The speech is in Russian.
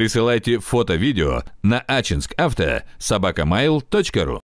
Присылайте фото-видео на achinskavto.sobakamail.ru